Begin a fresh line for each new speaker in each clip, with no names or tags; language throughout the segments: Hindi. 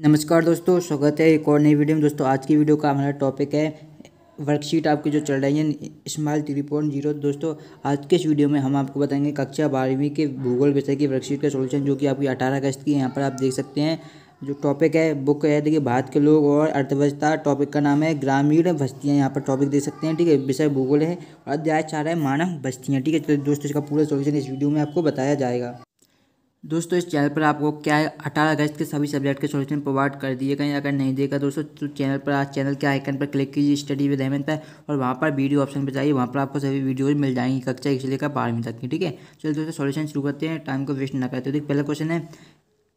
नमस्कार दोस्तों स्वागत है एक और नई वीडियो में दोस्तों आज की वीडियो का हमारा टॉपिक है वर्कशीट आपकी जो चल रही है स्माइल थ्री पॉइंट जीरो दोस्तों आज के इस वीडियो में हम आपको बताएंगे कक्षा बारहवीं के भूगोल विषय की वर्कशीट का सोल्यूशन जो कि आपकी अठारह अगस्त की यहाँ पर आप देख सकते हैं जो टॉपिक है बुक है देखिए भारत के लोग और अर्थव्यवस्था टॉपिक का नाम है ग्रामीण बस्तियाँ यहाँ पर टॉपिक देख सकते हैं ठीक है विषय भूगोल है और अध्याय चार है मानव बस्तियाँ ठीक है तो दोस्तों इसका पूरा सोल्यूशन इस वीडियो में आपको बताया जाएगा दोस्तों इस चैनल पर आपको क्या है अठारह अगस्त के सभी सब्जेक्ट के सोल्यूशन प्रोवाइड कर दिए गए अगर नहीं देगा दोस्तों तो चैनल पर आज चैनल के आइकन पर क्लिक कीजिए स्टडी विद अहमद पर और वहाँ पर वीडियो ऑप्शन पर जाइए वहाँ पर आपको सभी वीडियो मिल जाएंगी कक्षा एक से लेकर बारहवीं तक की ठीक है चलिए दोस्तों सोल्यूशन शुरू करते हैं टाइम को वेस्ट ना करते देखिए पहला क्वेश्चन है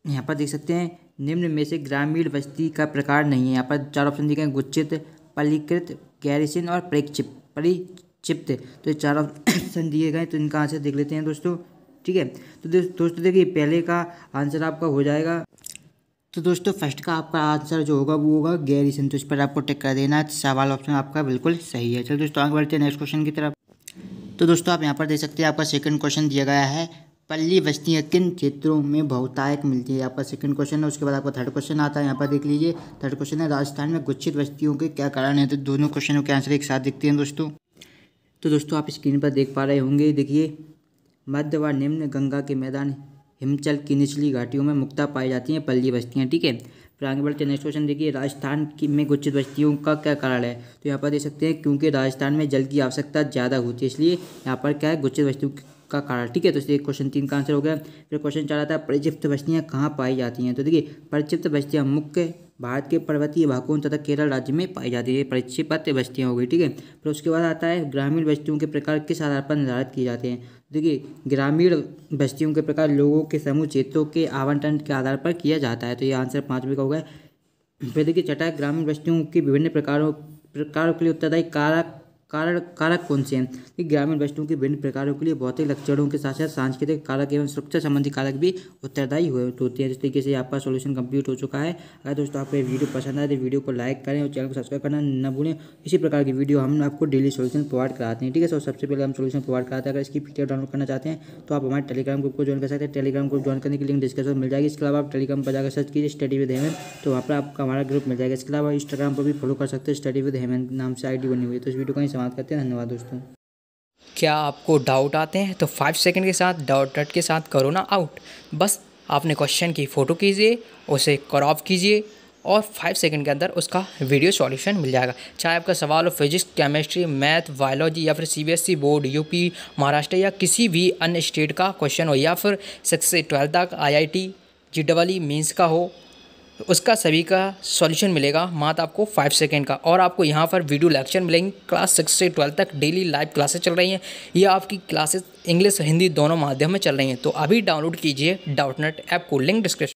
यहाँ पर देख सकते हैं निम्न में से ग्रामीण बस्ती का प्रकार नहीं है यहाँ पर चार ऑप्शन दिए गए गुच्छित पलीकृत कैरिसिन और परिक्षिप परिक्षिप्त तो ये चार ऑप्शन दिए गए तो इनका आंसर देख लेते हैं दोस्तों ठीक है तो दोस्तों देखिए पहले का आंसर आपका हो जाएगा तो दोस्तों फर्स्ट का आपका आंसर जो होगा वो होगा गैरी संतोष पर आपको टिक कर देना सवाल ऑप्शन आपका बिल्कुल सही है चलो दोस्तों आगे बढ़ते हैं नेक्स्ट क्वेश्चन की तरफ तो दोस्तों आप यहाँ पर देख सकते हैं आपका सेकंड क्वेश्चन दिया गया है पल्ली बस्तियाँ किन क्षेत्रों में बहुतायक मिलती है आपका सेकंड क्वेश्चन है उसके बाद आपका थर्ड क्वेश्चन आता है यहाँ पर देख लीजिए थर्ड क्वेश्चन है राजस्थान में गुच्छित बस्तियों के क्या कारण है तो दोनों क्वेश्चनों के आंसर एक साथ देखते हैं दोस्तों तो दोस्तों आप स्क्रीन पर देख पा रहे होंगे देखिए मध्य व निम्न गंगा के मैदान हिमचल की निचली घाटियों में मुक्ता पाई जाती हैं पल्ली बस्तियाँ ठीक है आगे बढ़ते नेक्स्ट क्वेश्चन देखिए राजस्थान की में गुच्छित बस्तियों का क्या कारण है तो यहाँ पर देख सकते हैं क्योंकि राजस्थान में जल की आवश्यकता ज़्यादा होती है इसलिए यहाँ पर क्या है गुच्छित बस्तियों का कारण ठीक है तो इसलिए क्वेश्चन तीन का आंसर हो गया फिर क्वेश्चन चार आता है परिचिप्त बस्तियाँ कहाँ पाई जाती हैं तो देखिए परिचिप्त बस्तियाँ मुख्य भारत के पर्वतीय भागों तथा केरल राज्य में पाई जाती है परिचिपत बस्तियाँ हो गई ठीक है फिर उसके बाद आता है ग्रामीण बस्तियों के प्रकार किस आधार पर निर्धारित किए जाते हैं तो देखिए ग्रामीण बस्तियों के प्रकार लोगों के समूह क्षेत्रों के आवंटन के आधार पर किया जाता है तो ये आंसर पाँचवीं का होगा फिर देखिए चटा ग्रामीण बस्तियों के विभिन्न प्रकारों प्रकारों के लिए उत्तरदायी कारक कारण कारक कौन से हैं कि ग्रामीण वस्तुओं के विभिन्न प्रकारों के लिए भौतिक लक्षणों के साथ साथ सांस्कृतिक कारक एवं सुरक्षा संबंधी कारक भी उत्तरदायी हुए होते हैं जिस तरीके से आपका सोल्यूशन कंप्लीट हो चुका है अगर दोस्तों आपको वीडियो पसंद आए तो वीडियो को लाइक करें और चैनल को सब्सक्राइब करना न भूलें इसी प्रकार की वीडियो हम आपको डेली सोल्यूशन प्रोवाइड कराते हैं ठीक है सर सबसे पहले हम सोल्यूशन प्रोवाइड कराते हैं अगर इसकी पीडीएफ डाउनलोड करना चाहते हैं तो आप हमारे टेलीग्राम ग्रुप को ज्वाइन कर सकते हैं टेलीग्राम ग्रुप ज्वाइन करने की लिंक डिस्क्रिप्शन मिल जाएगी इसके अलावा आप टेलीग्राम पर जाकर सर्च कीजिए स्टडी विद हेमन तो वहाँ पर आपका हमारा ग्रुप मिल जाएगा इसके अलावा इंस्टाग्राम पर भी फॉलो कर सकते हैं स्टडी विद हेमन नाम से डी बनी हुई है तो इस वीडियो का समाप्त करते हैं धन्यवाद दोस्तों
क्या आपको डाउट आते हैं तो फाइव सेकेंड के साथ डाउट डट के साथ करो ना आउट बस आपने क्वेश्चन की फ़ोटो कीजिए उसे क्रॉप कीजिए और फाइव सेकेंड के अंदर उसका वीडियो सॉल्यूशन मिल जाएगा चाहे आपका सवाल हो फिजिक्स केमिस्ट्री मैथ बायोलॉजी या फिर सीबीएसई बोर्ड यूपी महाराष्ट्र या किसी भी अन्य स्टेट का क्वेश्चन हो या फिर सिक्स से ट्वेल्थ तक आई जी डबल ई मीन्स का हो उसका सभी का सॉल्यूशन मिलेगा मात्र आपको फाइव सेकेंड का और आपको यहाँ पर वीडियो लेक्चर मिलेंगे क्लास सिक्स से ट्वेल्व तक डेली लाइव क्लासेस चल रही हैं ये आपकी क्लासेस इंग्लिश हिंदी दोनों माध्यम में चल रही हैं तो अभी डाउनलोड कीजिए डाउटनेट ऐप को लिंक डिस्क्रिप्शन